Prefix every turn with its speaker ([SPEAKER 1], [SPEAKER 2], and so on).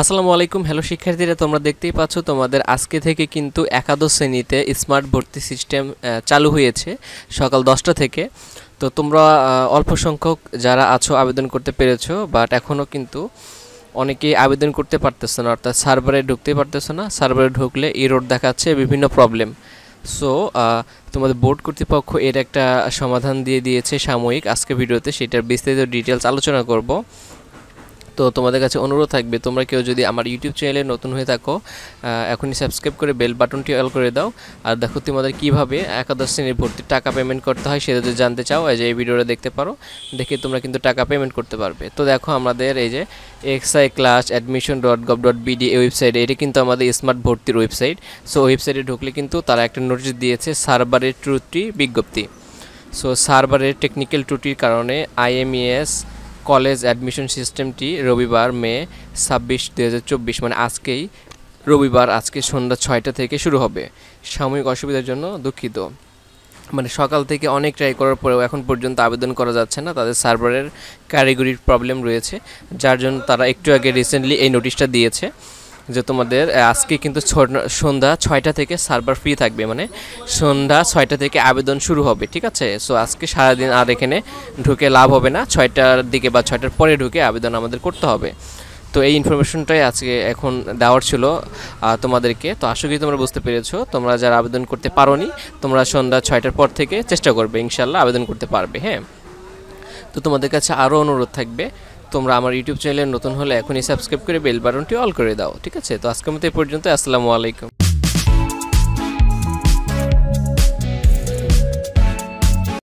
[SPEAKER 1] আসসালামু আলাইকুম হ্যালো শিক্ষার্থীরা তোমরা দেখতেই পাচ্ছ তোমাদের আজকে থেকে কিন্তু একাদশ শ্রেণীতে স্মার্ট ভর্তি সিস্টেম চালু হয়েছে সকাল দশটা থেকে তো তোমরা অল্প সংখ্যক যারা আছো আবেদন করতে পেরেছো বাট এখনও কিন্তু অনেকেই আবেদন করতে পারতেছে না অর্থাৎ সার্ভারে ঢুকতে পারতেছে না সার্ভারে ঢুকলে রোড দেখাচ্ছে বিভিন্ন প্রবলেম সো তোমাদের বোর্ড কর্তৃপক্ষ এর একটা সমাধান দিয়ে দিয়েছে সাময়িক আজকে ভিডিওতে সেটার বিস্তারিত ডিটেলস আলোচনা করব তো তোমাদের কাছে অনুরোধ থাকবে তোমরা কেউ যদি আমার ইউটিউব চ্যানেলে নতুন হয়ে থাকো এখনই সাবস্ক্রাইব করে বেল বাটনটি অল করে দাও আর দেখো তোমাদের কীভাবে একাদশ শ্রেণীর ভর্তি টাকা পেমেন্ট করতে হয় সেটা যদি জানতে চাও এই যে এই ভিডিওটা দেখতে পারো দেখে তোমরা কিন্তু টাকা পেমেন্ট করতে পারবে তো দেখো আমাদের এই যে XI class admission dot gov dot BD এই ওয়েবসাইট এটি কিন্তু আমাদের স্মার্ট ভর্তির ওয়েবসাইট সো ওয়েবসাইটে ঢুকলে কিন্তু তারা একটা নোটিশ দিয়েছে সার্ভারের ত্রুটি বিজ্ঞপ্তি সো সার্ভারের টেকনিক্যাল ত্রুটির কারণে আইএমইএস কলেজ অ্যাডমিশন সিস্টেমটি রবিবার মে ছাব্বিশ দু মানে আজকেই রবিবার আজকে সন্ধ্যা ছয়টা থেকে শুরু হবে সাময়িক অসুবিধার জন্য দুঃখিত মানে সকাল থেকে অনেক ট্রাই করার পরেও এখন পর্যন্ত আবেদন করা যাচ্ছে না তাদের সার্ভারের কারিগরির প্রবলেম রয়েছে যার জন্য তারা একটু আগে রিসেন্টলি এই নোটিশটা দিয়েছে যে তোমাদের আজকে কিন্তু সন্ধ্যা ছয়টা থেকে সার্ভার ফ্রি থাকবে মানে সন্ধ্যা ছয়টা থেকে আবেদন শুরু হবে ঠিক আছে সো আজকে সারাদিন আর এখানে ঢুকে লাভ হবে না ছয়টার দিকে বা ছয়টার পরে ঢুকে আবেদন আমাদের করতে হবে তো এই ইনফরমেশনটাই আজকে এখন দেওয়ার ছিল তোমাদেরকে তো আশা করি তোমরা বুঝতে পেরেছো তোমরা যারা আবেদন করতে পারো তোমরা সন্ধ্যা ছয়টার পর থেকে চেষ্টা করবে ইনশাল্লাহ আবেদন করতে পারবে হ্যাঁ তো তোমাদের কাছে আরও অনুরোধ থাকবে তোমরা আমার ইউটিউব চ্যানেলে নতুন হলে এখনই সাবস্ক্রাইব করে বেল বাটনটি অল করে দাও ঠিক আছে তো আজকের মতো এই পর্যন্ত আসসালামু আলাইকুম